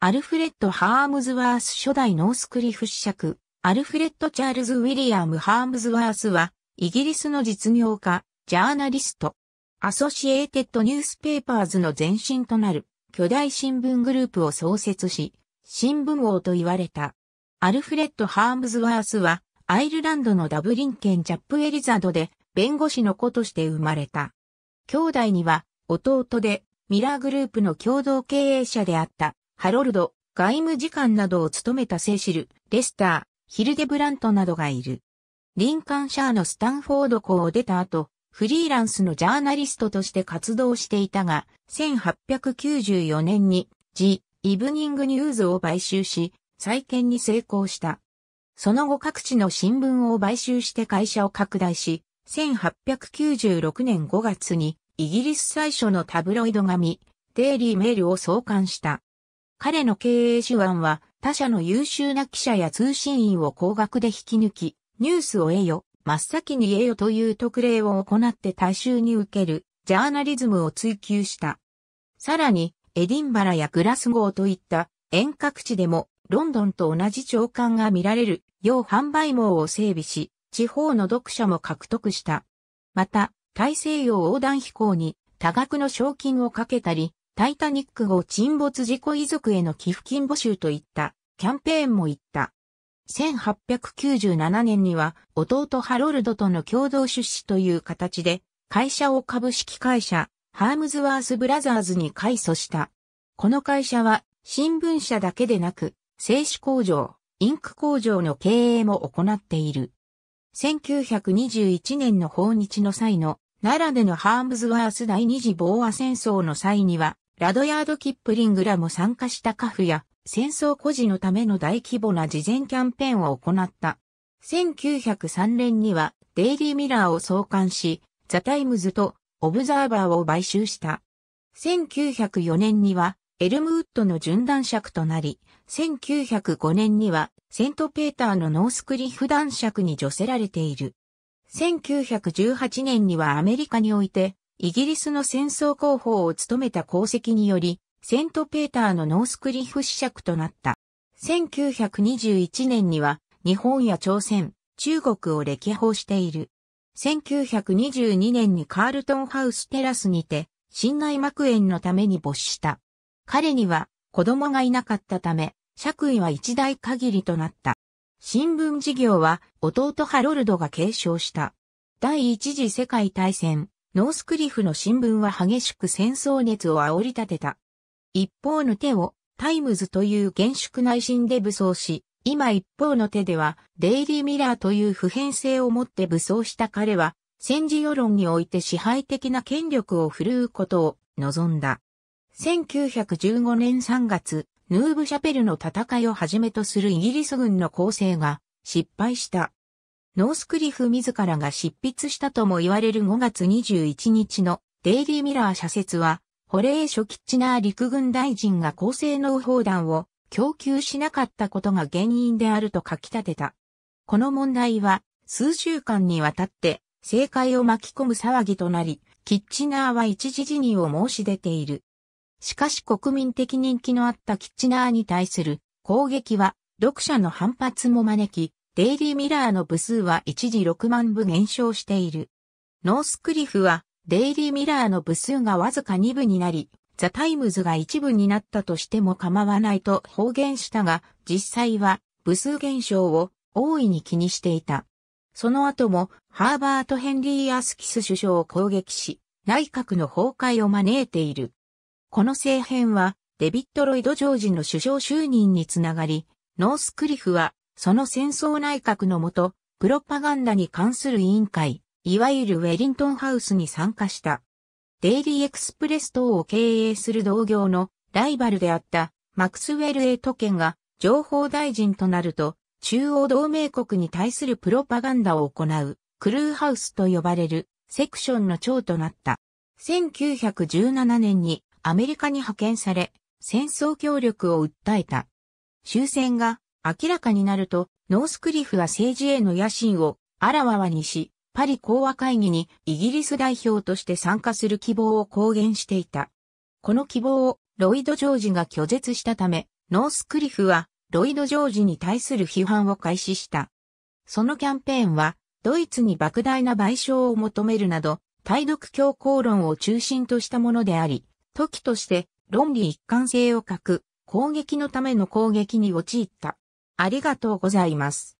アルフレッド・ハームズワース初代ノースクリフ子爵、アルフレッド・チャールズ・ウィリアム・ハームズワースは、イギリスの実業家、ジャーナリスト、アソシエーテッド・ニュースペーパーズの前身となる、巨大新聞グループを創設し、新聞王と言われた。アルフレッド・ハームズワースは、アイルランドのダブリン県チャップエリザードで、弁護士の子として生まれた。兄弟には、弟で、ミラーグループの共同経営者であった、ハロルド、外務次官などを務めたセシル、レスター、ヒルデブラントなどがいる。リンカンシャーのスタンフォード校を出た後、フリーランスのジャーナリストとして活動していたが、1894年に、ジ・イブニングニューズを買収し、再建に成功した。その後各地の新聞を買収して会社を拡大し、1896年5月にイギリス最初のタブロイド紙、デイリーメールを創刊した。彼の経営手腕は他社の優秀な記者や通信員を高額で引き抜き、ニュースを得よ、真っ先に得よという特例を行って大衆に受けるジャーナリズムを追求した。さらに、エディンバラやグラスゴーといった遠隔地でもロンドンと同じ長官が見られる要販売網を整備し、地方の読者も獲得した。また、大西洋横断飛行に多額の賞金をかけたり、タイタニック号沈没事故遺族への寄付金募集といったキャンペーンも行った。1897年には弟ハロルドとの共同出資という形で会社を株式会社ハームズワースブラザーズに改組した。この会社は新聞社だけでなく製紙工場、インク工場の経営も行っている。1921年の訪日の際の奈良でのハームズワース第二次防和戦争の際にはラドヤード・キップリングらも参加したカフや戦争孤児のための大規模な事前キャンペーンを行った。1903年にはデイリー・ミラーを創刊し、ザ・タイムズとオブザーバーを買収した。1904年にはエルムウッドの順男尺となり、1905年にはセントペーターのノースクリフ男尺に除せられている。1918年にはアメリカにおいてイギリスの戦争広報を務めた功績により、セントペーターのノースクリフ子爵となった。1921年には、日本や朝鮮、中国を歴訪している。1922年にカールトンハウステラスにて、新内膜炎のために没した。彼には子供がいなかったため、爵位は一代限りとなった。新聞事業は弟ハロルドが継承した。第一次世界大戦、ノースクリフの新聞は激しく戦争熱を煽り立てた。一方の手をタイムズという厳粛内心で武装し、今一方の手ではデイリーミラーという普遍性を持って武装した彼は、戦時世論において支配的な権力を振るうことを望んだ。1915年3月、ヌーブシャペルの戦いをはじめとするイギリス軍の攻勢が失敗した。ノースクリフ自らが執筆したとも言われる5月21日のデイリーミラー社説は、保冷所、キッチナー陸軍大臣が高性能砲弾を供給しなかったことが原因であると書き立てた。この問題は数週間にわたって政界を巻き込む騒ぎとなり、キッチナーは一時辞任を申し出ている。しかし国民的人気のあったキッチナーに対する攻撃は読者の反発も招き、デイリーミラーの部数は一時6万部減少している。ノースクリフは、デイリーミラーの部数がわずか2部になり、ザ・タイムズが1部になったとしても構わないと方言したが、実際は部数減少を大いに気にしていた。その後もハーバート・ヘンリー・アスキス首相を攻撃し、内閣の崩壊を招いている。この政変は、デビッド・ロイド・ジョージの首相就任につながり、ノースクリフはその戦争内閣のもと、プロパガンダに関する委員会、いわゆるウェリントンハウスに参加した。デイリーエクスプレス等を経営する同業のライバルであったマクスウェル・エイトケンが情報大臣となると中央同盟国に対するプロパガンダを行うクルーハウスと呼ばれるセクションの長となった。1917年にアメリカに派遣され戦争協力を訴えた。終戦が明らかになると、ノースクリフは政治への野心をあらわにし、パリ講和会議にイギリス代表として参加する希望を公言していた。この希望をロイド・ジョージが拒絶したため、ノースクリフはロイド・ジョージに対する批判を開始した。そのキャンペーンは、ドイツに莫大な賠償を求めるなど、対独強硬論を中心としたものであり、時として論理一貫性を欠く攻撃のための攻撃に陥った。ありがとうございます。